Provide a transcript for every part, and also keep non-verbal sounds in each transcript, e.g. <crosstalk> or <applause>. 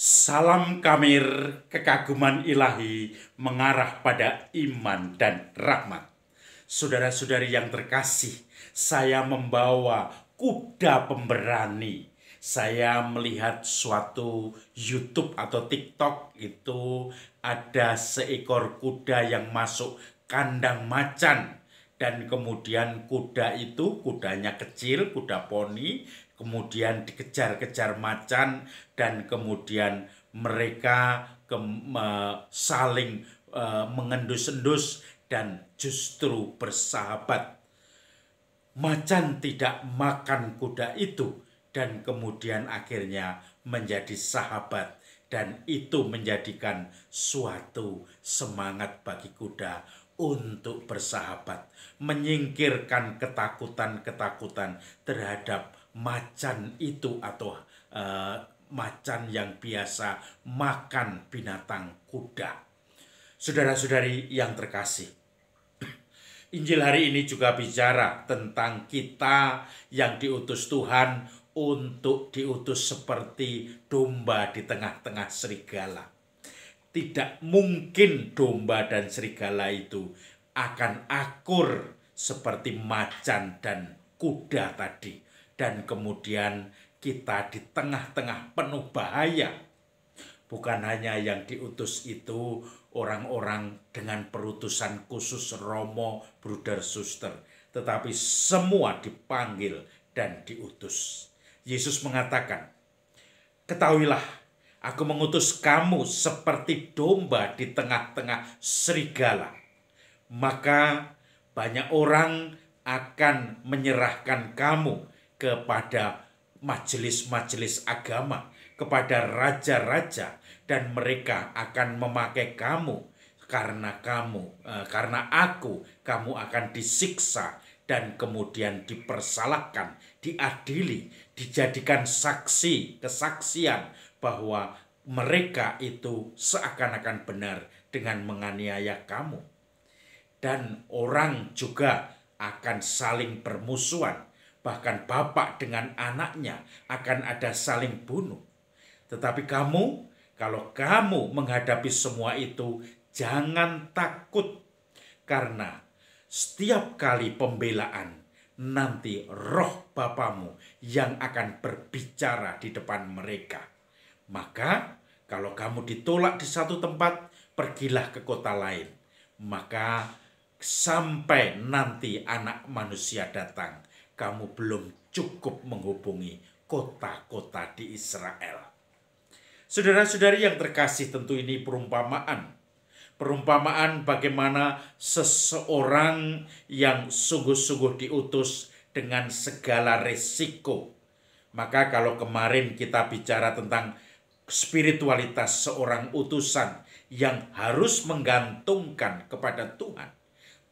Salam kamir kekaguman ilahi mengarah pada iman dan rahmat. Saudara-saudari yang terkasih, saya membawa kuda pemberani. Saya melihat suatu YouTube atau TikTok itu ada seekor kuda yang masuk kandang macan dan kemudian kuda itu kudanya kecil, kuda poni kemudian dikejar-kejar macan dan kemudian mereka ke, me, saling e, mengendus-endus dan justru bersahabat. Macan tidak makan kuda itu dan kemudian akhirnya menjadi sahabat dan itu menjadikan suatu semangat bagi kuda untuk bersahabat, menyingkirkan ketakutan-ketakutan terhadap macan itu atau uh, macan yang biasa makan binatang kuda. Saudara-saudari yang terkasih, <clears throat> Injil hari ini juga bicara tentang kita yang diutus Tuhan untuk diutus seperti domba di tengah-tengah serigala tidak mungkin domba dan serigala itu akan akur seperti macan dan kuda tadi. Dan kemudian kita di tengah-tengah penuh bahaya. Bukan hanya yang diutus itu orang-orang dengan perutusan khusus Romo, Bruder, Suster. Tetapi semua dipanggil dan diutus. Yesus mengatakan, Ketahuilah Aku mengutus kamu seperti domba di tengah-tengah serigala. Maka banyak orang akan menyerahkan kamu kepada majelis-majelis agama, kepada raja-raja, dan mereka akan memakai kamu karena kamu, eh, karena aku, kamu akan disiksa dan kemudian dipersalahkan, diadili, dijadikan saksi kesaksian bahwa mereka itu seakan-akan benar dengan menganiaya kamu. Dan orang juga akan saling bermusuhan, bahkan bapak dengan anaknya akan ada saling bunuh. Tetapi kamu, kalau kamu menghadapi semua itu, jangan takut karena setiap kali pembelaan nanti roh Bapamu yang akan berbicara di depan mereka. Maka kalau kamu ditolak di satu tempat, pergilah ke kota lain. Maka sampai nanti anak manusia datang, kamu belum cukup menghubungi kota-kota di Israel. Saudara-saudari yang terkasih tentu ini perumpamaan perumpamaan bagaimana seseorang yang sungguh-sungguh diutus dengan segala resiko. Maka kalau kemarin kita bicara tentang spiritualitas seorang utusan yang harus menggantungkan kepada Tuhan,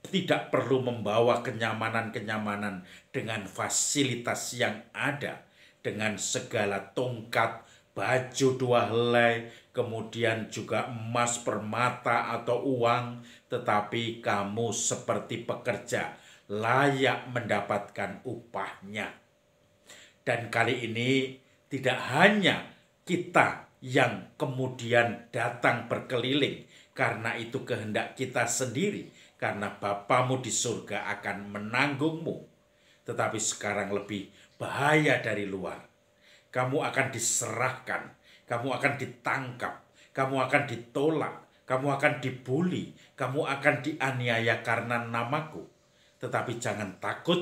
tidak perlu membawa kenyamanan-kenyamanan dengan fasilitas yang ada, dengan segala tongkat, baju dua helai, kemudian juga emas permata atau uang, tetapi kamu seperti pekerja layak mendapatkan upahnya. Dan kali ini tidak hanya kita yang kemudian datang berkeliling, karena itu kehendak kita sendiri, karena Bapamu di surga akan menanggungmu. Tetapi sekarang lebih bahaya dari luar kamu akan diserahkan, kamu akan ditangkap, kamu akan ditolak, kamu akan dibully, kamu akan dianiaya karena namaku. Tetapi jangan takut,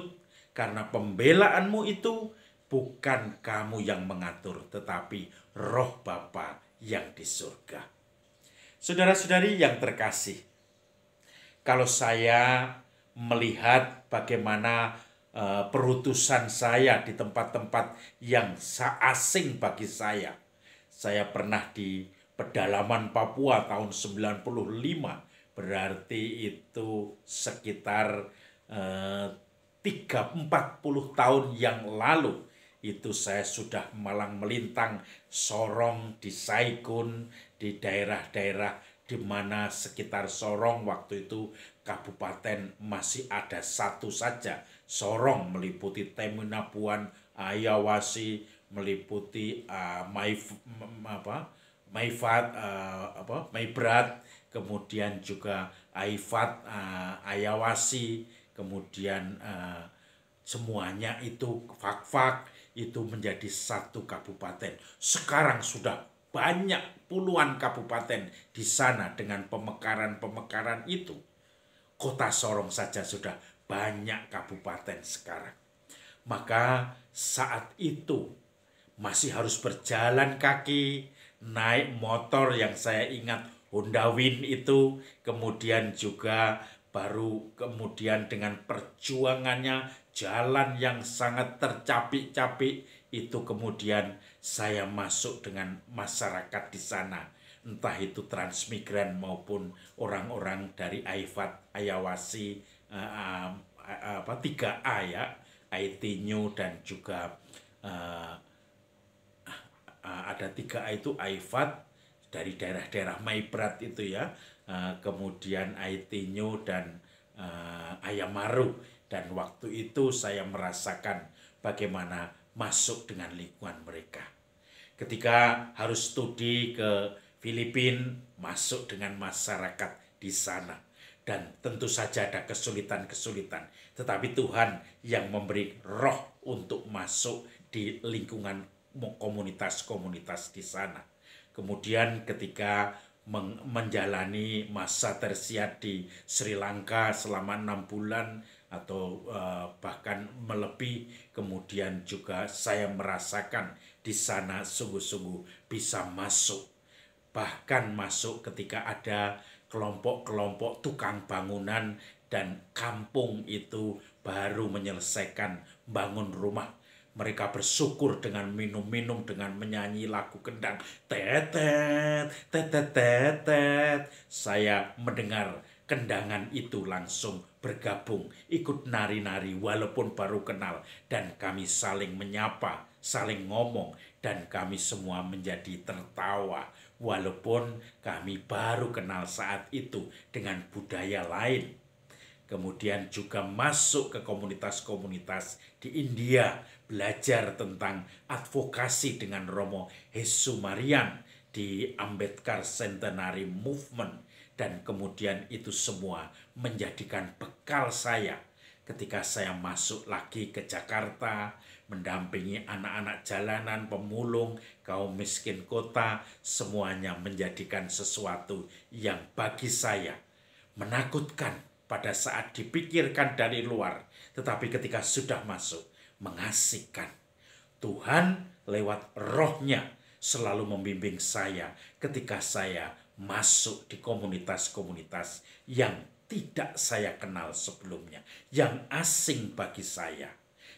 karena pembelaanmu itu bukan kamu yang mengatur, tetapi roh Bapa yang di surga. Saudara-saudari yang terkasih, kalau saya melihat bagaimana Eh, perutusan saya di tempat-tempat yang asing bagi saya. Saya pernah di pedalaman Papua tahun 95, berarti itu sekitar eh, puluh tahun yang lalu itu saya sudah malang melintang Sorong di Saigun di daerah-daerah di mana sekitar Sorong waktu itu kabupaten masih ada satu saja Sorong meliputi Temunapuan, Ayawasi meliputi uh, apa, Maifat, uh, apa, Maibrat, kemudian juga Aifat, uh, Ayawasi, kemudian uh, semuanya itu fak-fak itu menjadi satu kabupaten. Sekarang sudah banyak puluhan kabupaten di sana dengan pemekaran-pemekaran itu. Kota Sorong saja sudah banyak kabupaten sekarang. Maka saat itu masih harus berjalan kaki, naik motor yang saya ingat Honda Win itu, kemudian juga baru kemudian dengan perjuangannya jalan yang sangat tercapik-capik itu kemudian saya masuk dengan masyarakat di sana entah itu transmigran maupun orang-orang dari Aifat Ayawasi uh, apa tiga a ya, IT new dan juga uh, uh, ada tiga a itu IFAT dari daerah-daerah Maibrat itu ya. Uh, kemudian IT new dan uh, Maru dan waktu itu saya merasakan bagaimana masuk dengan lingkungan mereka. Ketika harus studi ke Filipina, masuk dengan masyarakat di sana dan tentu saja ada kesulitan-kesulitan. Tetapi Tuhan yang memberi roh untuk masuk di lingkungan komunitas-komunitas di sana. Kemudian ketika menjalani masa tersiat di Sri Lanka selama enam bulan atau eh, bahkan melebih kemudian juga saya merasakan di sana sungguh-sungguh bisa masuk bahkan masuk ketika ada kelompok-kelompok tukang bangunan dan kampung itu baru menyelesaikan bangun rumah. Mereka bersyukur dengan minum-minum, dengan menyanyi lagu kendang. Tetet, tetet, tetet. Saya mendengar kendangan itu langsung bergabung, ikut nari-nari walaupun baru kenal. Dan kami saling menyapa, saling ngomong dan kami semua menjadi tertawa walaupun kami baru kenal saat itu dengan budaya lain. Kemudian juga masuk ke komunitas-komunitas di India, belajar tentang advokasi dengan Romo Hesu Hesumarian di Ambedkar Centenary Movement dan kemudian itu semua menjadikan bekal saya ketika saya masuk lagi ke Jakarta, mendampingi anak-anak jalanan, pemulung, kaum miskin kota, semuanya menjadikan sesuatu yang bagi saya menakutkan pada saat dipikirkan dari luar, tetapi ketika sudah masuk, mengasihkan. Tuhan lewat rohnya selalu membimbing saya ketika saya masuk di komunitas-komunitas yang tidak saya kenal sebelumnya, yang asing bagi saya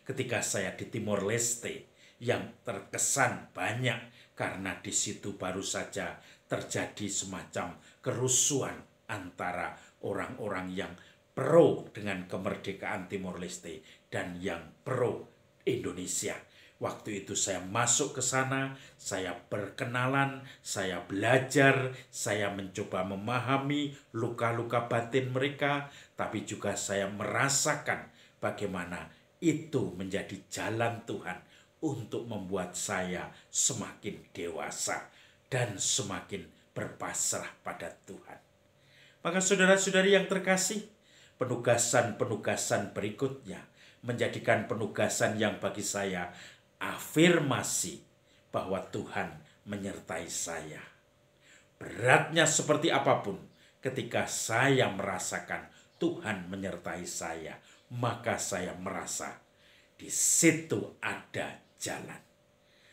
ketika saya di Timor Leste yang terkesan banyak karena di situ baru saja terjadi semacam kerusuhan antara orang-orang yang pro dengan kemerdekaan Timor Leste dan yang pro Indonesia. Waktu itu saya masuk ke sana, saya berkenalan, saya belajar, saya mencoba memahami luka-luka batin mereka, tapi juga saya merasakan bagaimana itu menjadi jalan Tuhan untuk membuat saya semakin dewasa dan semakin berpasrah pada Tuhan. Maka saudara-saudari yang terkasih, penugasan-penugasan berikutnya menjadikan penugasan yang bagi saya afirmasi bahwa Tuhan menyertai saya. Beratnya seperti apapun, ketika saya merasakan Tuhan menyertai saya, maka saya merasa di situ ada jalan.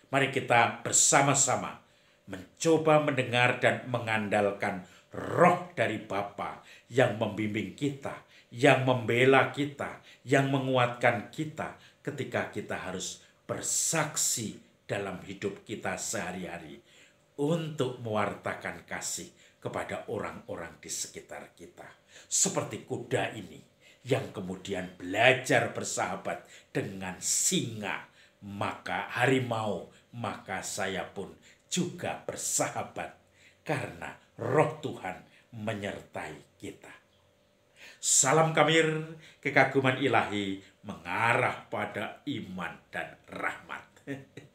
Mari kita bersama-sama mencoba mendengar dan mengandalkan roh dari Bapa yang membimbing kita, yang membela kita, yang menguatkan kita ketika kita harus bersaksi dalam hidup kita sehari-hari untuk mewartakan kasih kepada orang-orang di sekitar kita. Seperti kuda ini yang kemudian belajar bersahabat dengan singa, maka harimau, maka saya pun juga bersahabat karena roh Tuhan menyertai kita. Salam kamir, kekaguman ilahi mengarah pada iman dan rahmat. <laughs>